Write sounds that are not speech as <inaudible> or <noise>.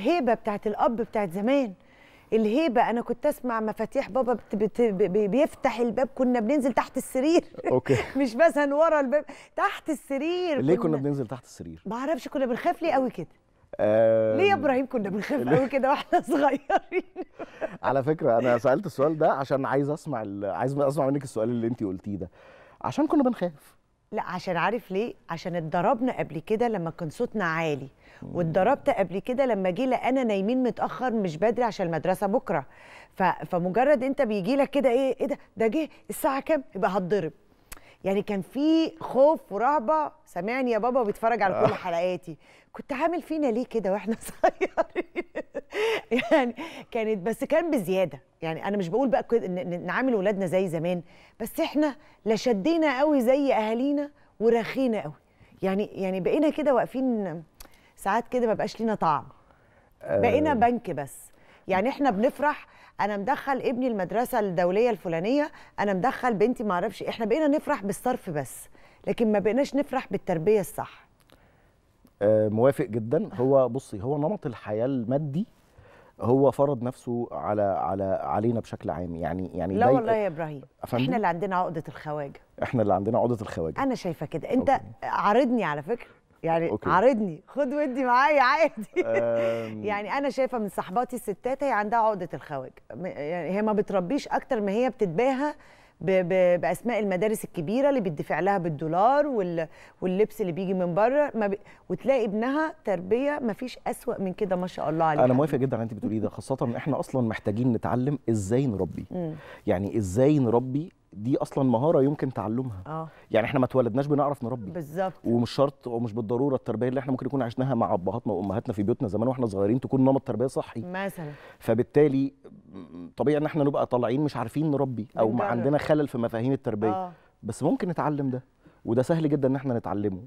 الهيبه بتاعت الاب بتاعت زمان الهيبه انا كنت اسمع مفاتيح بابا بت بت بيفتح الباب كنا بننزل تحت السرير اوكي <laughs> مش مثلا ورا الباب تحت السرير ليه كنا, كنا بننزل تحت السرير ما اعرفش كنا بنخاف ليه قوي كده أم... ليه يا ابراهيم كنا بنخاف قوي كده واحنا <laughs> صغيرين <laughs> على فكره انا سالت السؤال ده عشان عايز اسمع عايز اسمع منك السؤال اللي انت قلتيه ده عشان كنا بنخاف لا عشان عارف ليه عشان اتضربنا قبل كده لما كان صوتنا عالي واتضربت قبل كده لما جه لقانا نايمين متاخر مش بدري عشان المدرسه بكره ف... فمجرد انت بيجي لك كده ايه ايه ده ده جه الساعه كام يبقى هتضرب يعني كان في خوف ورهبه سامعني يا بابا وبيتفرج على كل آه. حلقاتي كنت عامل فينا ليه كده واحنا <laughs> صغيرين يعني كانت بس كان بزياده يعني انا مش بقول بقى نعامل ولادنا زي زمان بس احنا لا شدينا قوي زي اهالينا ورخينا قوي يعني يعني بقينا كده واقفين ساعات كده ما بقاش لينا طعم بقينا آه. بنك بس يعني احنا بنفرح انا مدخل ابني المدرسه الدوليه الفلانيه انا مدخل بنتي ما اعرفش احنا بقينا نفرح بالصرف بس لكن ما بقيناش نفرح بالتربيه الصح آه، موافق جدا هو بصي هو نمط الحياه المادي هو فرض نفسه على على علينا بشكل عام يعني يعني لا والله يا ابراهيم احنا اللي عندنا عقده الخواجه احنا اللي عندنا عقده الخواجه انا شايفه كده انت أوكي. عارضني على فكره يعني أوكي. عارضني خد ودي معايا عادي <laughs> يعني انا شايفه من صاحباتي الستات هي عندها عقده الخواجه يعني هي ما بتربيش اكتر ما هي بتتباهى باسماء المدارس الكبيره اللي بيدفع لها بالدولار واللبس اللي بيجي من بره ما بي... وتلاقي ابنها تربيه ما فيش اسوا من كده ما شاء الله عليك انا موافق جدا على انت بتقوليه ده خاصه ان احنا اصلا محتاجين نتعلم ازاي نربي يعني ازاي نربي دي اصلا مهاره يمكن تعلمها آه. يعني احنا ما اتولدناش بنعرف نربي بالظبط ومش شرط ومش بالضروره التربيه اللي احنا ممكن نكون عشناها مع ابهاتنا وامهاتنا في بيوتنا زمان واحنا صغيرين تكون نمط تربيه صحي مثلا فبالتالي طبيعي ان احنا نبقى طالعين مش عارفين نربي او ما عندنا خلل في مفاهيم التربيه آه. بس ممكن نتعلم ده وده سهل جدا ان احنا نتعلمه